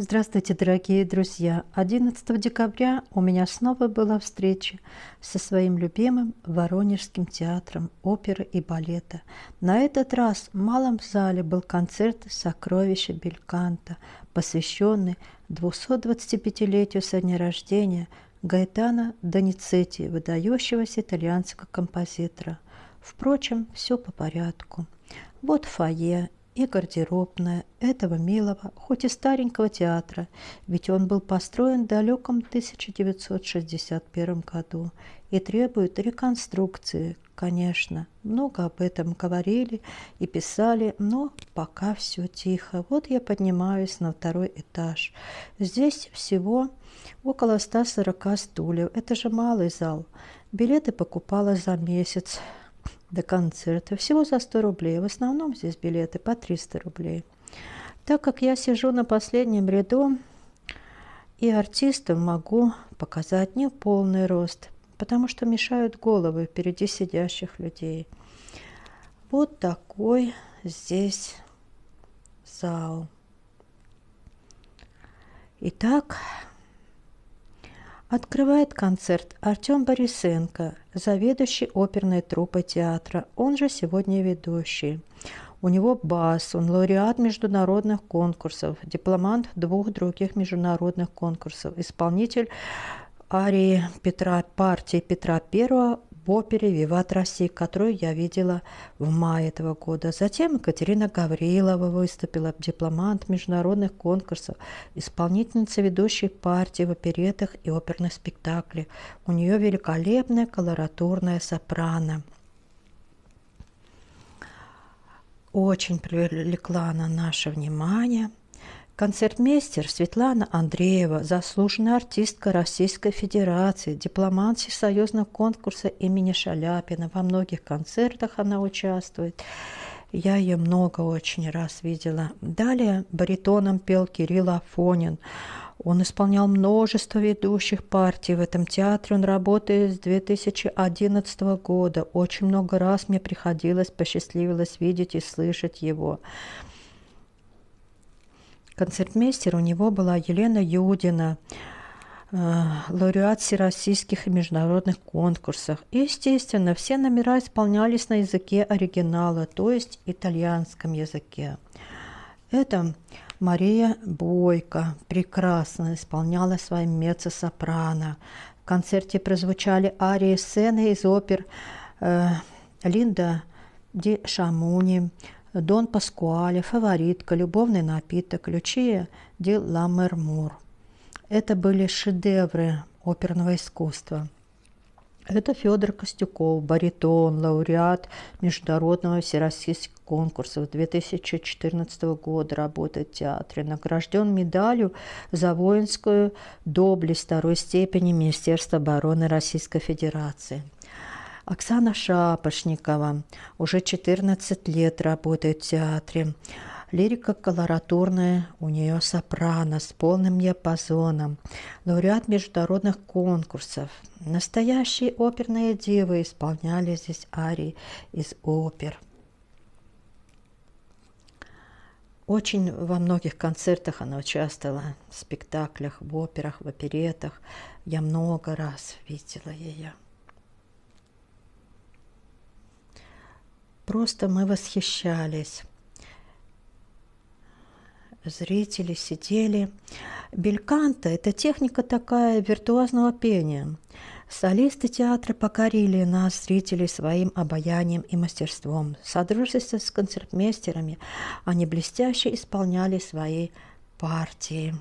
Здравствуйте, дорогие друзья! 11 декабря у меня снова была встреча со своим любимым Воронежским театром оперы и балета. На этот раз в малом зале был концерт «Сокровища Бельканта», посвященный 225-летию со дня рождения Гайтана Доницетти, выдающегося итальянского композитора. Впрочем, все по порядку. Вот фойе и гардеробная этого милого, хоть и старенького театра, ведь он был построен в далеком 1961 году и требует реконструкции, конечно. Много об этом говорили и писали, но пока все тихо. Вот я поднимаюсь на второй этаж. Здесь всего около 140 стульев. Это же малый зал. Билеты покупала за месяц до концерта. Всего за 100 рублей. В основном здесь билеты по 300 рублей. Так как я сижу на последнем ряду, и артистам могу показать не полный рост, потому что мешают головы впереди сидящих людей. Вот такой здесь зал. Итак, Открывает концерт Артем Борисенко, заведующий оперной труппой театра, он же сегодня ведущий. У него бас, он лауреат международных конкурсов, дипломант двух других международных конкурсов, исполнитель арии Петра, партии Петра Первого опере «Виват России», которую я видела в мае этого года. Затем Екатерина Гаврилова выступила, дипломант международных конкурсов, исполнительница ведущей партии в оперетах и оперных спектаклях. У нее великолепная колоратурная сопрано. Очень привлекла она наше внимание – Концертмейстер Светлана Андреева, заслуженная артистка Российской Федерации, дипломант Всесоюзного конкурса имени Шаляпина. Во многих концертах она участвует. Я ее много очень раз видела. Далее баритоном пел Кирилл Афонин. Он исполнял множество ведущих партий. В этом театре он работает с 2011 года. Очень много раз мне приходилось, посчастливилось видеть и слышать его. Концертмейстер у него была Елена Юдина, э, лауреат всероссийских и международных конкурсах. естественно, все номера исполнялись на языке оригинала, то есть итальянском языке. Это Мария Бойко прекрасно исполняла свои меццо-сопрано. В концерте прозвучали арии сцены из опер э, Линда де Шамуни, Дон Паскуале, Фаворитка, Любовный напиток, Лючия Ди Ламермур. Это были шедевры оперного искусства. Это Федор Костюков, баритон, лауреат Международного всероссийского конкурса 2014 года работы в театре, награжден медалью за воинскую доблесть второй степени Министерства обороны Российской Федерации – Оксана Шапошникова уже 14 лет работает в театре. Лирика колоратурная, у нее сопрано с полным диапазоном, лауреат международных конкурсов. Настоящие оперные девы исполняли здесь арии из опер. Очень во многих концертах она участвовала, в спектаклях, в операх, в оперетах. Я много раз видела ее. Просто мы восхищались. Зрители сидели. Бельканта – это техника такая виртуозного пения. Солисты театра покорили нас, зрителей, своим обаянием и мастерством. Содружество с концертмейстерами они блестяще исполняли свои партии.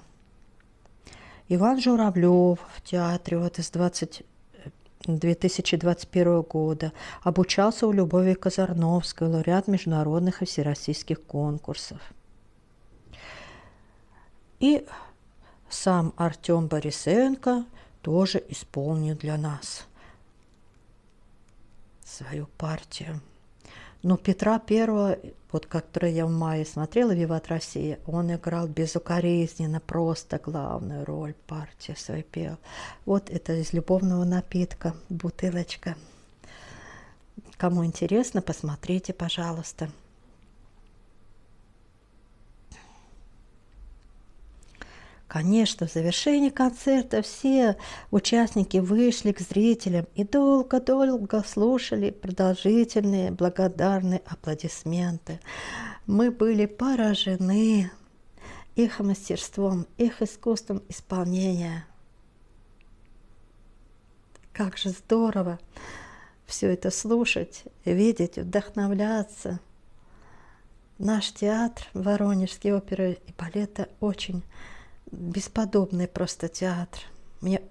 Иван Журавлев в театре вот из 20 2021 года, обучался у Любови Казарновской, лауреат международных и всероссийских конкурсов. И сам Артем Борисенко тоже исполнил для нас свою партию. Но Петра Первого вот который я в мае смотрела «Виват Россия», он играл безукоризненно просто главную роль, партию свою пел. Вот это из любовного напитка, бутылочка. Кому интересно, посмотрите, пожалуйста. Конечно, в завершении концерта все участники вышли к зрителям и долго-долго слушали продолжительные благодарные аплодисменты. Мы были поражены их мастерством, их искусством исполнения. Как же здорово все это слушать, видеть, вдохновляться. Наш театр Воронежский оперы и балета очень бесподобный просто театр. Мне